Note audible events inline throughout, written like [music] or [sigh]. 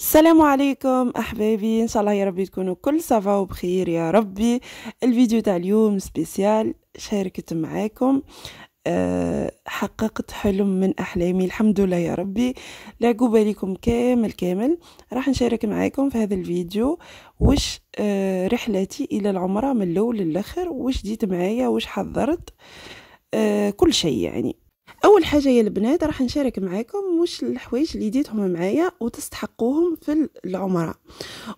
السلام عليكم احبابي ان شاء الله يا ربي تكونوا كل سافا وبخير يا ربي الفيديو تاع اليوم سبيسيال شاركت معاكم أه حققت حلم من احلامي الحمد لله يا ربي لعقوبه ليكم كامل كامل راح نشارك معاكم في هذا الفيديو وش أه رحلتي الى العمره من الاول للاخر وش جيت معايا وش حضرت أه كل شيء يعني اول حاجه يا البنات راح نشارك معاكم واش الحوايج اللي ديتهم معايا وتستحقوهم في العمره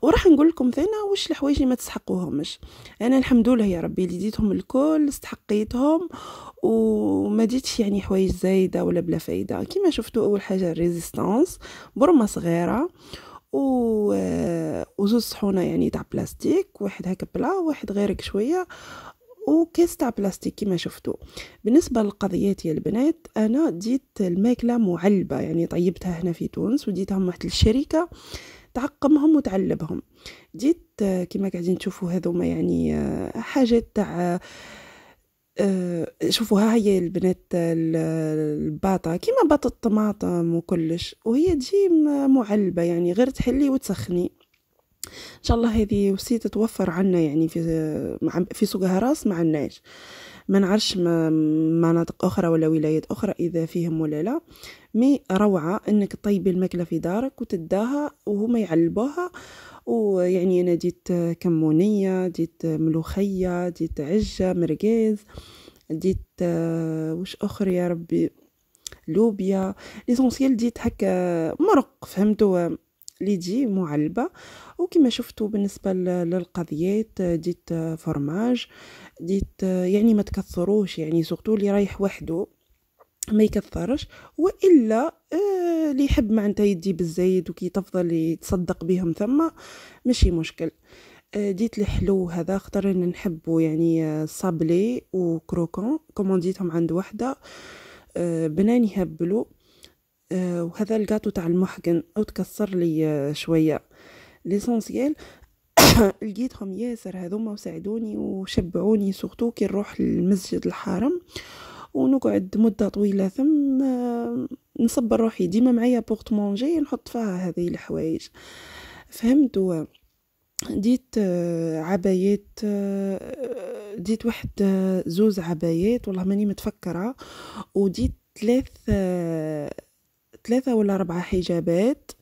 وراح نقول لكم ثاني واش الحوايج اللي ما تستحقوهمش انا الحمد لله يا ربي اللي ديتهم الكل استحقيتهم وما ديتش يعني حوايج زايده ولا بلا فايده كما شفتوا اول حاجه ريزيستانس برمه صغيره و آه، وزوج صحونه يعني تاع بلاستيك واحد هكا بلا واحد غيرك شويه تاع بلاستيك كيما شفتوا بالنسبه للقضيات يا البنات انا ديت الماكله معلبه يعني طيبتها هنا في تونس وديتهم واحد الشركه تعقمهم وتعلبهم ديت آه، كيما قاعدين تشوفوا هذوما يعني آه، حاجات تاع آه، شوفوها هي البنات الباطة كيما باطة الطماطم وكلش وهي تجي معلبة يعني غير تحلي وتسخني ان شاء الله هذه وسيله تتوفر عنا يعني في في سوق هراس ما عناش ما نعرفش مناطق اخرى ولا ولايات اخرى اذا فيهم ولا لا مي روعه انك طيبي الماكله في دارك وتداها وهما يعلبوها ويعني انا ديت كمونيه ديت ملوخيه ديت عجه مرقاز ديت وش اخر يا ربي لوبيا ليسونسيال ديت هكا مرق فهمتوا ليدي تجي معلبه وكما شفتوا بالنسبه للقضيات ديت فرماج ديت يعني ما تكثروش يعني سورتو اللي رايح وحده ما يكثرش والا آه، اللي يحب معناتها يدي بالزايد وكي تفضل يتصدق بهم ثم ماشي مشكل ديت آه، الحلو هذا خطر ان نحبه يعني آه، صابلي وكروكون كومونديتهم عند وحده بناني هبلو آه، وهذا الكاطو تاع المحقن او تكسر لي آه، شويه ليسونسييل [coughs] لقيتهم ياسر هذوما وساعدوني وشبعوني سورتو كي نروح للمسجد الحرام ونقعد مدة طويلة ثم آه، نصبر روحي ديما معايا بورت مونجي نحط فيها هذه الحوايج فهمتوا ديت عبايات ديت واحد زوز عبايات والله ماني متفكرة وديت ثلاث ثلاثة ولا أربعة حجابات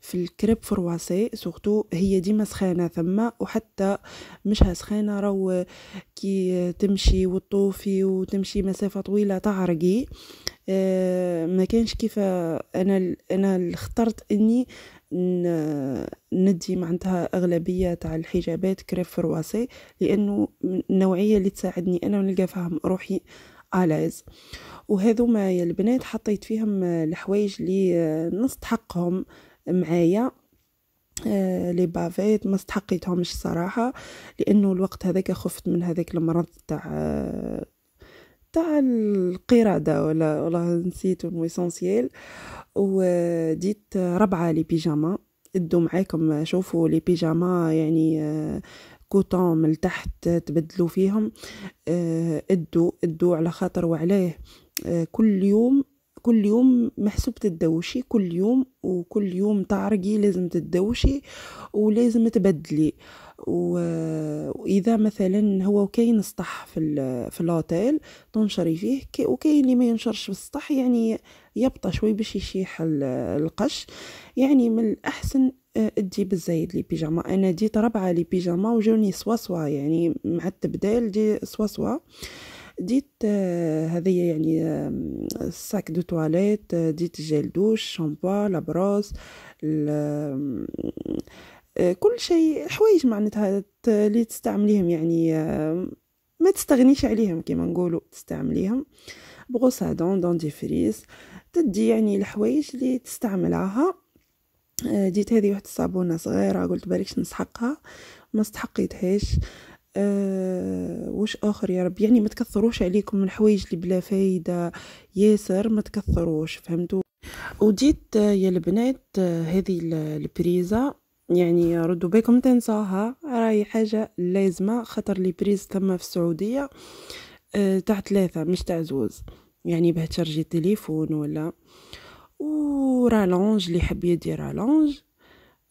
في الكريب فرواسي سورتو هي ديما سخانه ثما وحتى مشها سخانه رو كي تمشي وتطوفي وتمشي مسافه طويله تعرقي آه، ما كانش كيف انا انا اخترت اني ندي معناتها أغلبية تاع الحجابات كريب فرواسي لأنه النوعية اللي تساعدني أنا ونلقى فهم روحي على يا البنات حطيت فيهم آه، الحوايج اللي آه، نستحقهم معايا آه، لي بافيت ما استحقيتهمش الصراحه لانه الوقت هذاك خفت من هذاك المرض تاع تاع القرادة ولا والله نسيت المويسونسيال وديت ربعة لي بيجاما ادو معاكم شوفوا لي بيجاما يعني كوتون من تحت تبدلوا فيهم ادو ادو على خاطر وعليه آه، كل يوم كل يوم محسوب تدوشي كل يوم وكل يوم تعرقي لازم تدوشي ولازم تبدلي واذا مثلا هو كاين سطح في في الاوتيل تنشري فيه وكاين اللي ما ينشرش في السطح يعني يبطى شوي باش يشيح القش يعني من الاحسن ادي آه، بالزايد لي بيجاما انا ديت ربعه لي بيجاما وجوني سوا سوا يعني مع التبدال دي سوا سوا آه ديت آه، هذه يعني الساك دو تواليت آه، ديت جيل دوش شامبو لابروس آه، كل شيء حوايج معناتها اللي تستعمليهم يعني ما تستغنيش عليهم كيما نقولوا تستعمليهم بغوسادون هادون دون دي فريز تدي يعني الحوايج اللي تستعملها ديت هذه واحد الصابونه صغيره قلت بالكش نسحقها ما استحقيتهاش آه وش اخر يا رب يعني ما تكثروش عليكم من الحوايج اللي بلا فايده ياسر ما تكثروش فهمتوا وجيت آه، يا البنات آه، هذه البريزه يعني ردوا بكم تنساها راهي حاجه لازمه خطر لي بريز تم في السعوديه آه، تاع ثلاثه مش تاع زوز يعني باه تشارجي التليفون ولا ورالونج اللي حبيت يدير رالونج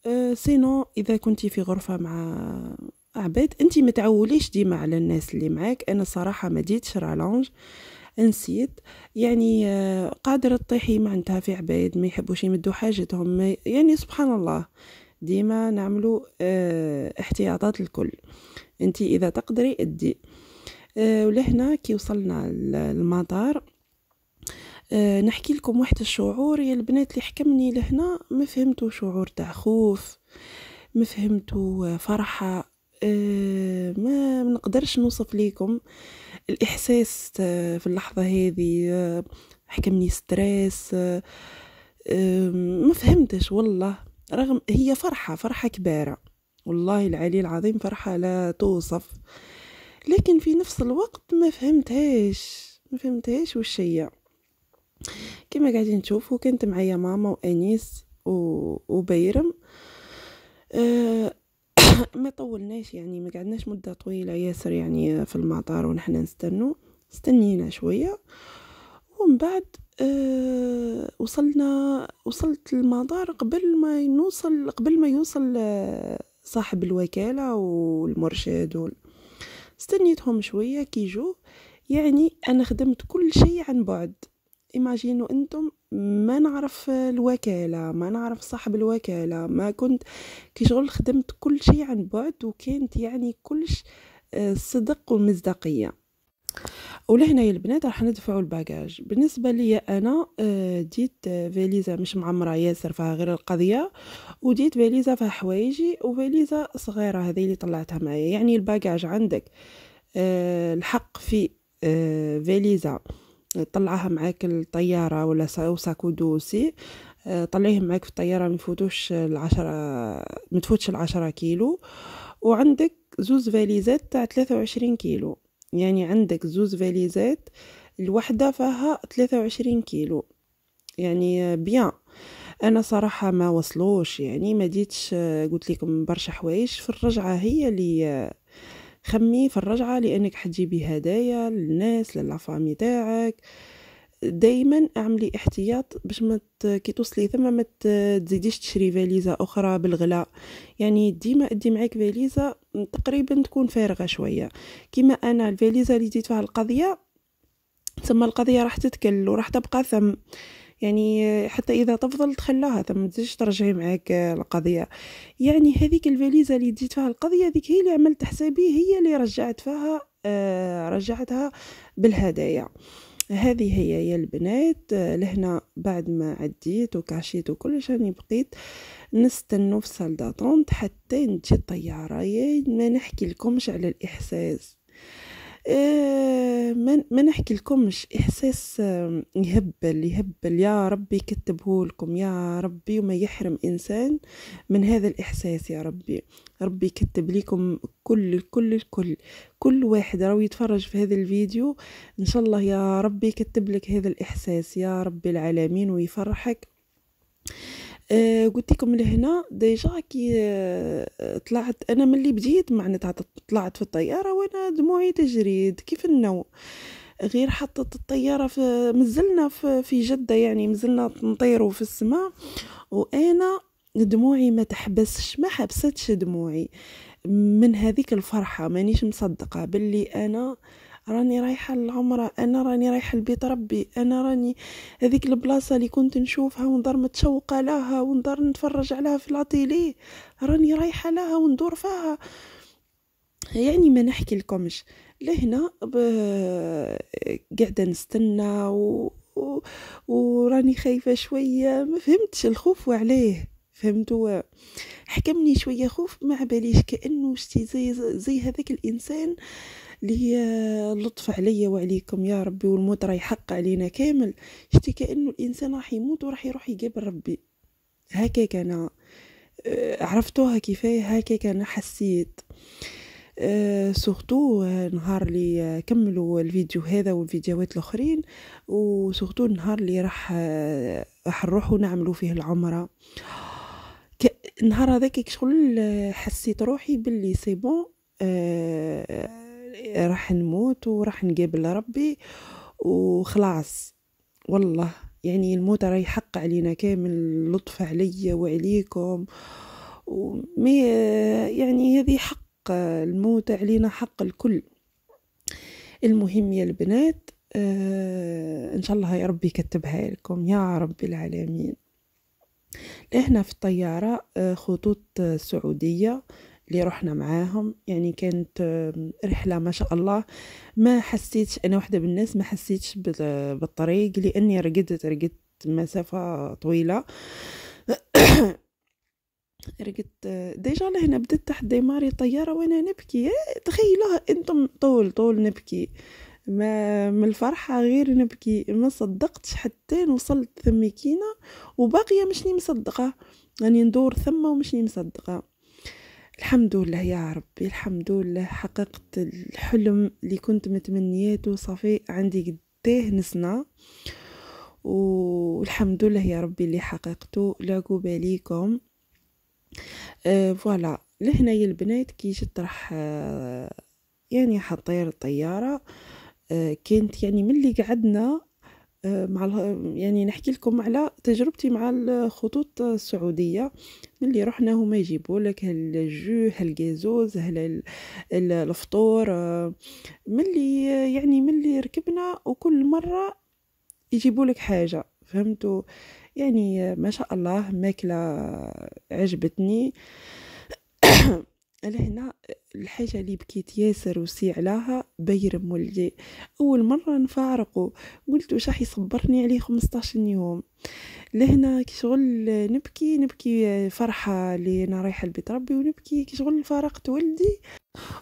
آه سينو اذا كنتي في غرفه مع عباد انت متعوليش ديما على الناس اللي معاك انا صراحه ما ديتش رالونج نسيت يعني آه، قادرة تطيحي معناتها في عباد ما يحبوش يمدوا حاجتهم يعني سبحان الله ديما نعملوا اه احتياطات الكل انت اذا تقدري ادي اه ولهنا كي وصلنا للمطار اه نحكي لكم واحد الشعور يا البنات اللي حكمني لهنا ما فهمتوا شعور تاع خوف ما فهمتوا آه، فرحه آه، ما نقدرش نوصف ليكم الاحساس آه، في اللحظه هذه آه، حكمني ستريس ما فهمتش والله رغم هي فرحه فرحه كبيره والله العلي العظيم فرحه لا توصف لكن في نفس الوقت ما فهمتهاش ما فهمتهاش وش هي كما قاعدين تشوفوا كانت معايا ماما وانيس وبيرم ما طولناش يعني ما قعدناش مدة طويلة ياسر يعني في المطار ونحن نستنو استنينا شوية ومن بعد أه وصلنا وصلت المطار قبل ما نوصل قبل ما يوصل آه، صاحب الوكالة والمرشد و... استنيتهم شوية كي جو يعني أنا خدمت كل شيء عن بعد إيماجينو أنتم ما نعرف الوكالة ما نعرف صاحب الوكالة ما كنت كي شغل خدمت كل شيء عن بعد وكانت يعني كلش آه، صدق ومصداقية ولهنا يا البنات راح ندفعوا الباجاج بالنسبة لي أنا ديت آه، آه، فاليزا مش معمرة ياسر فيها غير القضية وديت فاليزا فيها حوايجي وفاليزا صغيرة هذه اللي طلعتها معايا يعني الباجاج عندك الحق في فاليزا طلعها معاك الطيارة ولا ساكو دوسي آه، طلعيهم معاك في الطيارة ما يفوتوش العشرة ما تفوتش العشرة كيلو وعندك زوز فاليزات تاع ثلاثة وعشرين كيلو يعني عندك زوز فاليزات الوحدة فيها ثلاثة وعشرين كيلو يعني بيان انا صراحه ما وصلوش يعني ما ديتش آه، قلت لكم برشا حوايج في الرجعه هي اللي آه، خمي في الرجعة لأنك حتجيبي هدايا للناس للعفامي تاعك دايما اعملي احتياط باش ما كي توصلي ثم ما تزيديش تشري فاليزا اخرى بالغلاء يعني ديما ادي معاك فاليزا تقريبا تكون فارغه شويه كيما انا الفاليزا اللي جيت فيها القضيه ثم القضيه راح تتكل وراح تبقى ثم يعني حتى إذا تفضل تخلاها ثم تزيدش ترجعي معاك القضية يعني هذيك الفاليزة اللي ديت فيها القضية هذيك هي اللي عملت حسابي هي اللي رجعت فيها آه، رجعتها بالهدايا هذه هي يا البنات لهنا بعد ما عديت وكعشيت وكل شيء بقيت نستنو في سال حتى نجي الطيارة يعني ما نحكي لكمش على الإحساس آه، ما نحكي لكمش احساس يهبل آه، يهبل يا ربي كتبه لكم يا ربي وما يحرم انسان من هذا الاحساس يا ربي ربي كتب لكم كل الكل الكل كل واحد راهو يتفرج في هذا الفيديو ان شاء الله يا ربي كتب لك هذا الاحساس يا ربي العالمين ويفرحك آه، قلت لكم لهنا ديجا كي آه، طلعت انا ملي بديت معناتها طلعت في الطياره وانا دموعي تجريد كيف النوع غير حطت الطياره في مزلنا في, في جده يعني مزلنا نطيروا في السماء وانا دموعي ما تحبسش ما حبستش دموعي من هذيك الفرحه مانيش مصدقه باللي انا آه راني رايحة للعمرة أنا راني رايحة لبيت ربي أنا راني هذيك البلاصة اللي كنت نشوفها ونظر متشوقة لها ونظر نتفرج عليها في العطيلي راني رايحة لها وندور فيها يعني ما نحكي لكمش لهنا قاعدة نستنى و... و... وراني خايفة شوية ما فهمتش الخوف وعليه فهمتوا حكمني شويه خوف ما عباليش كانه شتي زي زي هذاك الانسان اللطف آه، عليا وعليكم يا ربي والموت راهي حق علينا كامل شتي كانه الانسان راح يموت وراح يروح يقابل ربي هكاك انا آه، عرفتوها كيفاه هكاك انا حسيت آه، سورتو نهار اللي كملوا الفيديو هذا والفيديوهات الاخرين وسورتو النهار اللي راح راح نروحوا نعملوا فيه العمره النهار هذاك شغل حسيت روحي باللي سي بون راح نموت وراح نقابل ربي وخلاص والله يعني الموت راهي حق علينا كامل لطف عليا وعليكم ومي يعني هذه حق الموت علينا حق الكل المهم يا البنات آه ان شاء الله يا ربي يكتبها لكم يا رب العالمين لهنا في الطيارة آه، خطوط سعودية اللي رحنا معاهم يعني كانت رحلة ما شاء الله ما حسيتش أنا وحدة بالناس ما حسيتش بالطريق لأني رقدت رقدت مسافة طويلة [coughs] رقدت آه، ديجا لهنا بدات تحت ديماري طيارة وانا نبكي إيه، تخيلوها انتم طول طول نبكي ما من الفرحة غير نبكي ما صدقتش حتى وصلت ثمكينة وباقية مشني مصدقة يعني ندور ثم ومشني مصدقة الحمد لله يا ربي الحمد لله حققت الحلم اللي كنت متمنياته صافي عندي قداه نسنا والحمد لله يا ربي اللي حققته لاقو ليكم آه، فوالا فوالا لهنايا البنات كي تطرح آه يعني حطير الطيارة آه كانت يعني ملي قعدنا مع يعني نحكي لكم على تجربتي مع الخطوط السعودية ملي رحنا هما يجيبوا لك هالجو هالجازوز هل الفطور ملي يعني ملي ركبنا وكل مرة يجيبوا لك حاجة فهمتوا يعني ما شاء الله ماكلة عجبتني [coughs] انا هنا الحاجه اللي بكيت ياسر وسي عليها بيرم ولدي اول مره نفارقو قلت واش راح يصبرني عليه 15 يوم لهنا كي شغل نبكي نبكي فرحه اللي انا رايحه لبيت ربي ونبكي كي شغل فارقت ولدي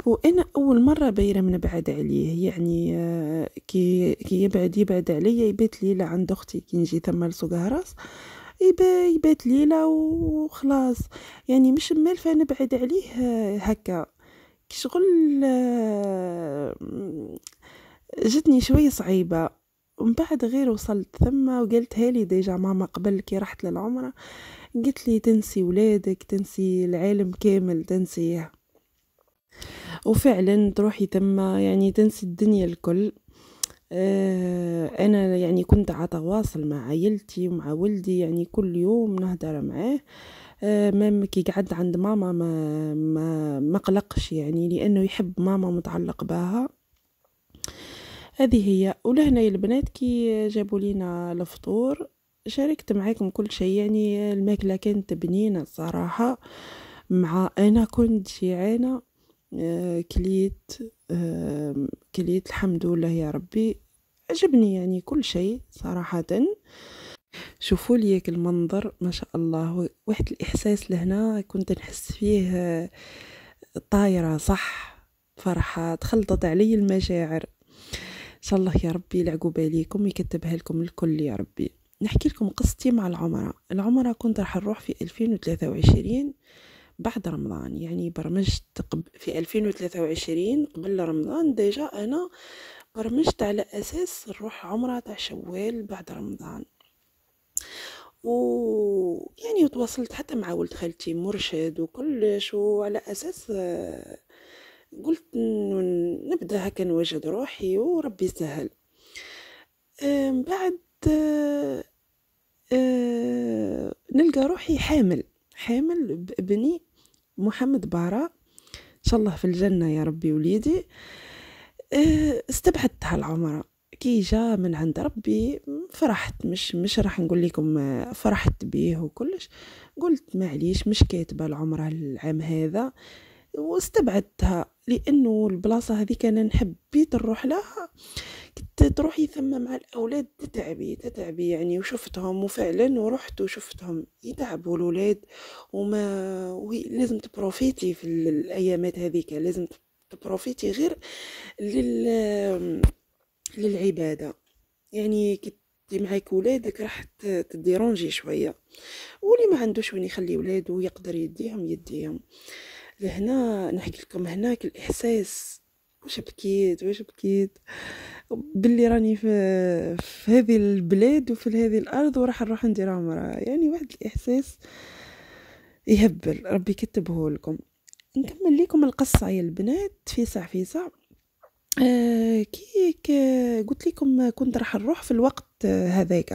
وانا اول مره بيرم نبعد عليه يعني آه، كي كي يبعد يبعد عليا يبات لي عند اختي كي نجي ثم لسوق راس يبات ليلة وخلاص يعني مش مالفة نبعد عليه هكا كشغل آه، جتني شوية صعيبة ومن بعد غير وصلت ثم وقلت هالي ديجا ماما قبل كي رحت للعمرة قلت لي تنسي ولادك تنسي العالم كامل تنسيه وفعلا تروحي تما يعني تنسي الدنيا الكل آه، انا يعني كنت على تواصل مع عائلتي ومع ولدي يعني كل يوم نهدر معاه آه، مام كي قعد عند ماما ما ما ما قلقش يعني لانه يحب ماما متعلق بها هذه هي ولهنا البنات كي جابوا لينا الفطور شاركت معاكم كل شيء يعني الماكله كانت بنينه الصراحه مع انا كنت جيعانه آه، كليت آه، كليت الحمد لله يا ربي عجبني يعني كل شيء صراحة شوفوا ليك المنظر ما شاء الله واحد الإحساس لهنا كنت نحس فيه آه، طايرة صح فرحة تخلطت علي المشاعر إن شاء الله يا ربي العقوبة ليكم يكتبها لكم الكل يا ربي نحكي لكم قصتي مع العمرة العمرة كنت راح نروح في 2023 بعد رمضان يعني برمجت في 2023 قبل رمضان ديجا أنا برمجت على أساس نروح عمرة تاع شوال بعد رمضان و يعني تواصلت حتى مع ولد خالتي مرشد وكلش وعلى أساس قلت نبدا هكا نوجد روحي وربي سهل بعد نلقى روحي حامل حامل بابني محمد بارا إن شاء الله في الجنة يا ربي وليدي إيه، استبعدتها العمرة كي جا من عند ربي فرحت مش مش راح نقول لكم فرحت بيه وكلش قلت معليش مش كاتبه العمره العام هذا واستبعدتها لانه البلاصه كان انا بيت نروح لها كنت تروحي ثم مع الأولاد تتعبي تتعبي يعني وشفتهم وفعلا ورحت وشفتهم يتعبوا الولاد وما وهي لازم تبروفيتي في الأيامات هذيك لازم تبروفيتي غير لل للعبادة يعني كي تدي معاك ولادك راح تديرونجي شوية واللي ما عندوش وين يخلي ولادو يقدر يديهم يديهم لهنا نحكي لكم هناك الإحساس واش بكيت واش بكيت باللي راني في, في هذه البلاد وفي هذه الارض وراح نروح ندير عمره يعني واحد الاحساس يهبل ربي كتبه لكم نكمل لكم القصه يا البنات فيسع فيسع ساعه كي آه، قلت لكم كنت راح نروح في الوقت هذاك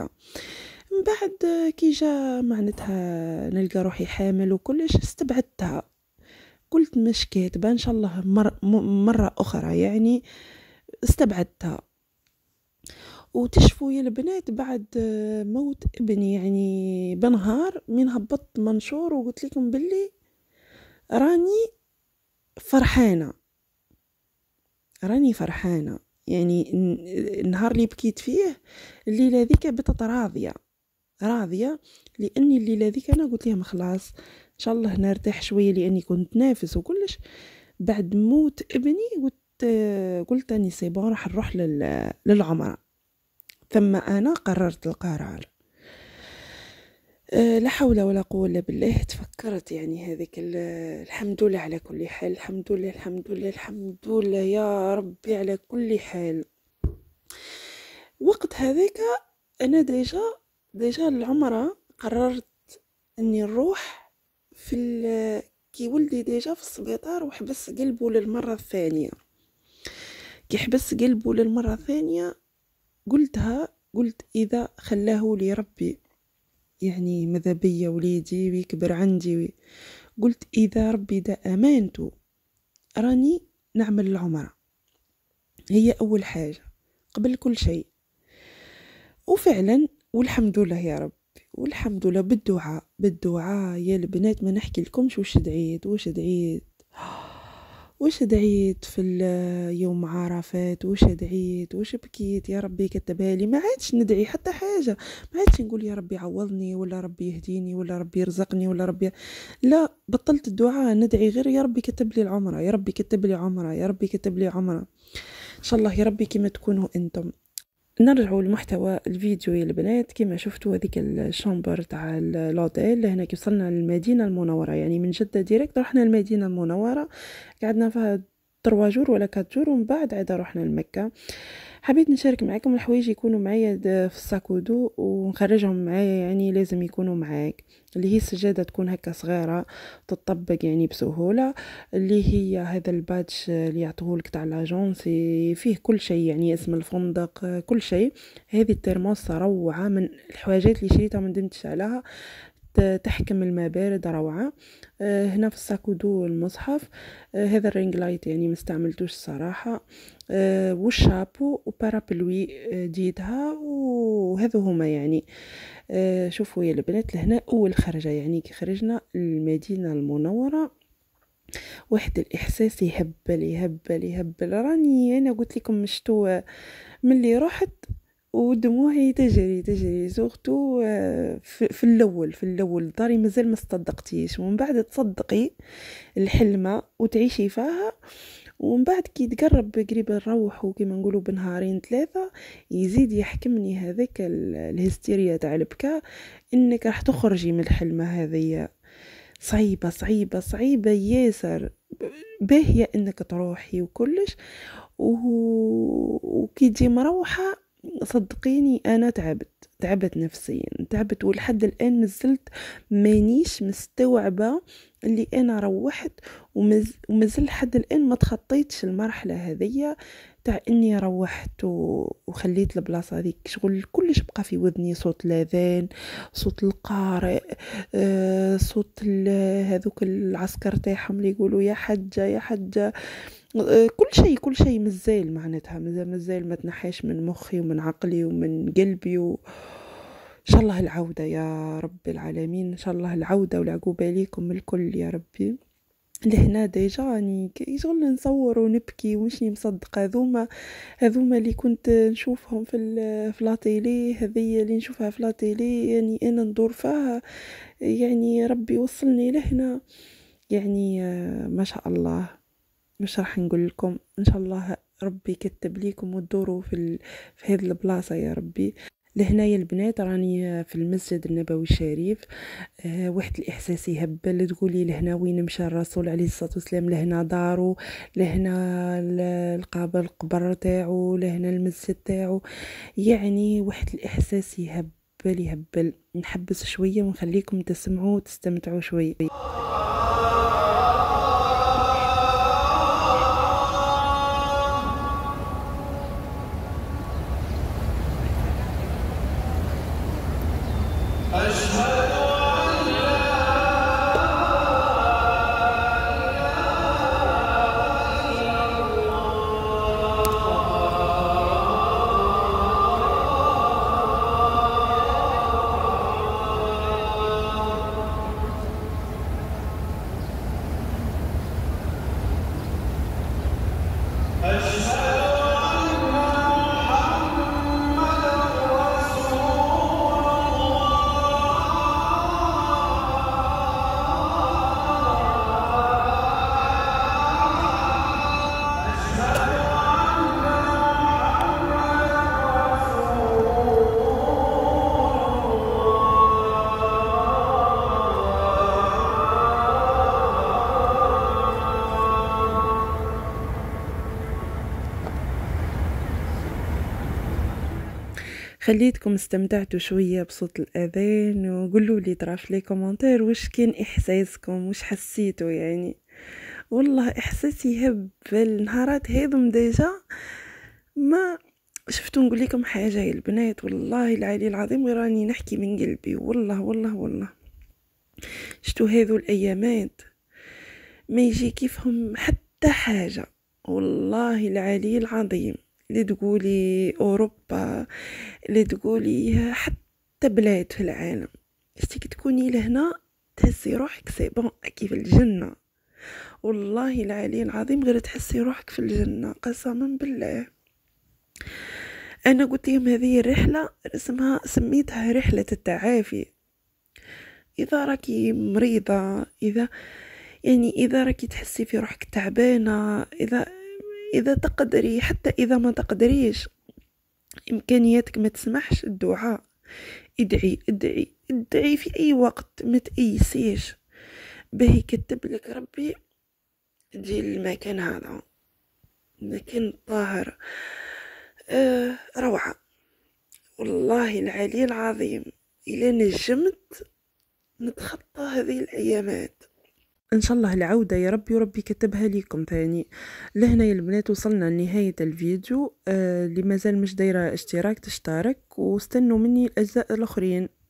من بعد آه، كي جا معناتها نلقى روحي حامل وكلش استبعدتها قلت مش كاتبه ان شاء الله مر مره اخرى يعني آه استبعدتها وتشفوا يا البنات بعد آه، موت ابني يعني بنهار من هبطت منشور وقلت لكم باللي راني فرحانة راني فرحانة يعني النهار اللي بكيت فيه الليلة ذيك بتت راضية راضية لأني الليلة ذيك أنا قلت لهم خلاص إن شاء الله نرتاح شوية لأني كنت نافس وكلش بعد موت ابني قلت قلت اني سي بون راح نروح للعمره ثم انا قررت القرار آه، لا حول ولا قوة إلا بالله تفكرت يعني هذيك الحمد لله على كل حال الحمد لله الحمد لله الحمد لله يا ربي على كل حال وقت هذيك أنا ديجا ديجا العمرة قررت أني نروح في كي ولدي ديجا في السبيطار وحبس قلبه للمرة الثانية كي حبس قلبه للمرة الثانية قلتها قلت إذا خلاه لي ربي يعني ماذا بيا وليدي ويكبر عندي وي. قلت إذا ربي دا أمانته راني نعمل العمرة هي أول حاجة قبل كل شيء وفعلا والحمد لله يا رب والحمد لله بالدعاء بالدعاء يا البنات ما نحكي لكمش وش دعيت وش دعيت واش دعيت في يوم عرفات واش دعيت واش بكيت يا ربي كتبها لي ما عادش ندعي حتى حاجه ما عادش نقول يا ربي عوضني ولا ربي يهديني ولا ربي يرزقني ولا ربي لا بطلت الدعاء ندعي غير يا ربي كتب لي العمره يا ربي كتب لي عمره يا ربي كتب لي عمره ان شاء الله يا ربي كما تكونوا انتم نرجعوا لمحتوى الفيديو يا البنات كما شفتوا هذيك الشامبر تاع لوتيل هنا كي وصلنا للمدينه المنوره يعني من جده ديريكت رحنا للمدينه المنوره قعدنا فيها تروا جور ولا كات جور ومن بعد عاد رحنا لمكه حبيت نشارك معكم الحوايج يكونوا معايا في الساكودو ونخرجهم معايا يعني لازم يكونوا معاك اللي هي السجادة تكون هكا صغيرة تطبق يعني بسهولة اللي هي هذا الباتش اللي يعطوهولك تاع لاجونس فيه كل شيء يعني اسم الفندق كل شيء هذه الترموسة روعة من الحواجات اللي شريتها ما ندمتش عليها تحكم بارد روعة آه، هنا في الساكودو المصحف آه، هذا الرينج لايت يعني ما استعملتوش الصراحة آه، والشابو وبارابلوي ديدها وهذا هما يعني شوفوا يا البنات لهنا أول خرجة يعني كي خرجنا المدينة المنورة واحد الاحساس يهبل يهبل يهبل راني انا قلت لكم من ملي رحت ودموعي تجري تجري سورتو آه، في الاول في الاول داري مازال ما صدقتيش ومن بعد تصدقي الحلمه وتعيشي فيها ومن بعد كي تقرب قريب نروح وكيما نقولوا بنهارين ثلاثه يزيد يحكمني هذاك الهستيريا تاع البكاء انك راح تخرجي من الحلمه هذه صعيبه صعيبه صعيبه ياسر باهيه انك تروحي وكلش و... وكي تجي مروحه صدقيني انا تعبت تعبت نفسيا تعبت ولحد الان مازلت مانيش مستوعبه اللي انا روحت ومز... ومازل لحد الان ما تخطيتش المرحله هذية تاع اني روحت وخليت البلاصه هذيك شغل كلش بقى في وذني صوت الاذان صوت القارئ آه، صوت هذوك العسكر تاعهم اللي يقولوا يا حجه يا حجه آه، كل شيء كل شيء مزال معناتها مازال ما تنحاش من مخي ومن عقلي ومن قلبي و... ان شاء الله العودة يا رب العالمين ان شاء الله العودة والعقوبة ليكم الكل يا ربي لهنا ديجا راني شغل نصور ونبكي ومشي مصدقه هذوما هذوما اللي كنت نشوفهم في في لاتيلي هذه اللي نشوفها في لاتيلي يعني انا ندور فيها يعني ربي وصلني لهنا يعني آه، ما شاء الله مش راح نقول لكم ان شاء الله ربي يكتب ليكم وتدوروا في ال... في هذه البلاصه يا ربي لهنايا البنات راني في المسجد النبوي الشريف أه واحد الاحساس يهبل تقولي لهنا وين مشى الرسول عليه الصلاه والسلام لهنا دارو لهنا القبر القبر تاعو لهنا المسجد تاعو يعني واحد الاحساس يهبل يهبل نحبس شويه ونخليكم تسمعوا وتستمتعوا شويه خليتكم استمتعتوا شوية بصوت الأذان وقولوا لي ترى في لي كومنتير وش كان إحساسكم وش حسيتوا يعني والله إحساسي هب نهارات هذم ديجا ما شفتوا نقول لكم حاجة يا البنات والله العلي العظيم راني نحكي من قلبي والله والله والله شتو هذو الأيامات ما يجي كيفهم حتى حاجة والله العلي العظيم اللي تقولي اوروبا اللي تقولي حتى بلاد في العالم شتي كي تكوني لهنا تحسي روحك سي بون كيف الجنه والله العلي العظيم غير تحسي روحك في الجنه قسما بالله انا قلت لهم هذه الرحله اسمها سميتها رحله التعافي اذا راكي مريضه اذا يعني اذا راكي تحسي في روحك تعبانه اذا إذا تقدري حتى إذا ما تقدريش إمكانياتك ما تسمحش الدعاء ادعي ادعي ادعي في أي وقت ما تأيسيش باهي كتب لك ربي تجي للمكان هذا مكان طاهر آه روعة والله العلي العظيم إلى نجمت نتخطى هذه الأيامات ان شاء الله العودة يا ربي وربي كتبها ليكم ثاني لهنا يا البنات وصلنا لنهاية الفيديو آه مازال مش دايرة اشتراك تشترك واستنوا مني الاجزاء الاخرين